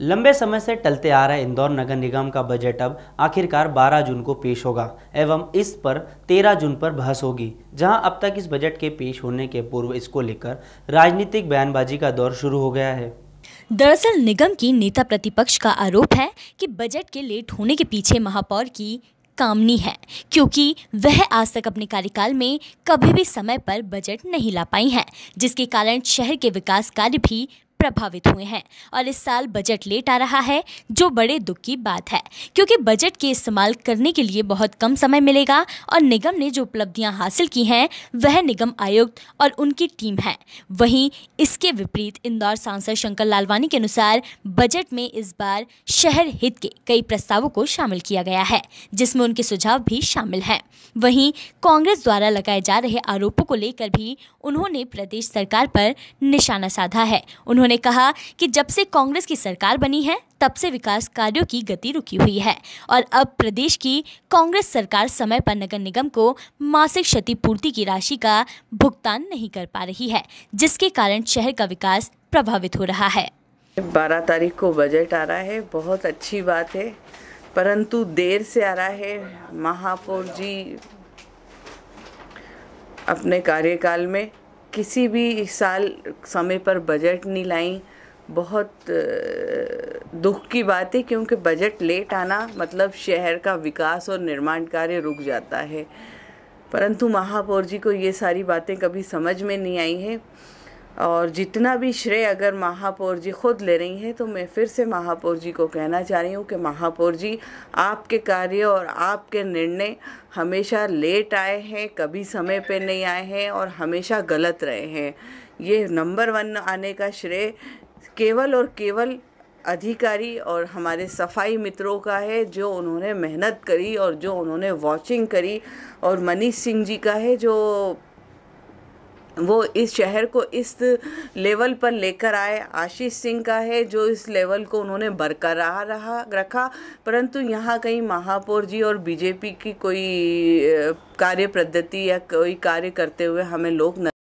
लंबे समय से टलते आ रहे इंदौर नगर निगम का बजट अब आखिरकार 12 जून को पेश होगा एवं इस पर 13 जून पर बहस होगी जहां अब तक इस बजट के पेश होने के पूर्व इसको लेकर राजनीतिक बयानबाजी का दौर शुरू हो गया है दरअसल निगम की नेता प्रतिपक्ष का आरोप है कि बजट के लेट होने के पीछे महापौर की कामनी है क्योंकि वह आज तक अपने कार्यकाल में कभी भी समय पर बजट नहीं ला पाई हैं जिसके कारण शहर के विकास कार्य भी प्रभावित हुए हैं और इस साल बजट लेट आ रहा है जो बड़े दुख की बात है क्योंकि बजट के इस्तेमाल करने के लिए बहुत कम समय मिलेगा और निगम ने जो उपलब्धियां हासिल की हैं वह निगम आयुक्त और उनकी टीम है वहीं इसके विपरीत इंदौर सांसद शंकर लालवानी के अनुसार बजट में इस बार शहर हित के कई प्रस्तावों को शामिल किया गया है जिसमें उनके सुझाव भी शामिल हैं वहीं कांग्रेस द्वारा लगाए जा रहे आरोपों को लेकर भी उन्होंने प्रदेश सरकार पर निशाना साधा है उन्होंने उन्होंने कहा कि जब से कांग्रेस की सरकार बनी है तब से विकास कार्यों की गति रुकी हुई है और अब प्रदेश की कांग्रेस सरकार समय पर नगर निगम को मासिक क्षतिपूर्ति की राशि का भुगतान नहीं कर पा रही है जिसके कारण शहर का विकास प्रभावित हो रहा है बारह तारीख को बजट आ रहा है बहुत अच्छी बात है परंतु देर से आ रहा है महापौर जी अपने कार्यकाल में किसी भी साल समय पर बजट नहीं लाई बहुत दुख की बात है क्योंकि बजट लेट आना मतलब शहर का विकास और निर्माण कार्य रुक जाता है परंतु महापौर जी को ये सारी बातें कभी समझ में नहीं आई है और जितना भी श्रेय अगर महापौर जी खुद ले रही हैं तो मैं फिर से महापौर जी को कहना चाह रही हूँ कि महापौर जी आपके कार्य और आपके निर्णय हमेशा लेट आए हैं कभी समय पे नहीं आए हैं और हमेशा गलत रहे हैं ये नंबर वन आने का श्रेय केवल और केवल अधिकारी और हमारे सफाई मित्रों का है जो उन्होंने मेहनत करी और जो उन्होंने वॉचिंग करी और मनीष सिंह जी का है जो वो इस शहर को इस लेवल पर लेकर आए आशीष सिंह का है जो इस लेवल को उन्होंने बरकरार रहा रखा परंतु यहाँ कहीं महापौर जी और बीजेपी की कोई कार्य पद्धति या कोई कार्य करते हुए हमें लोग न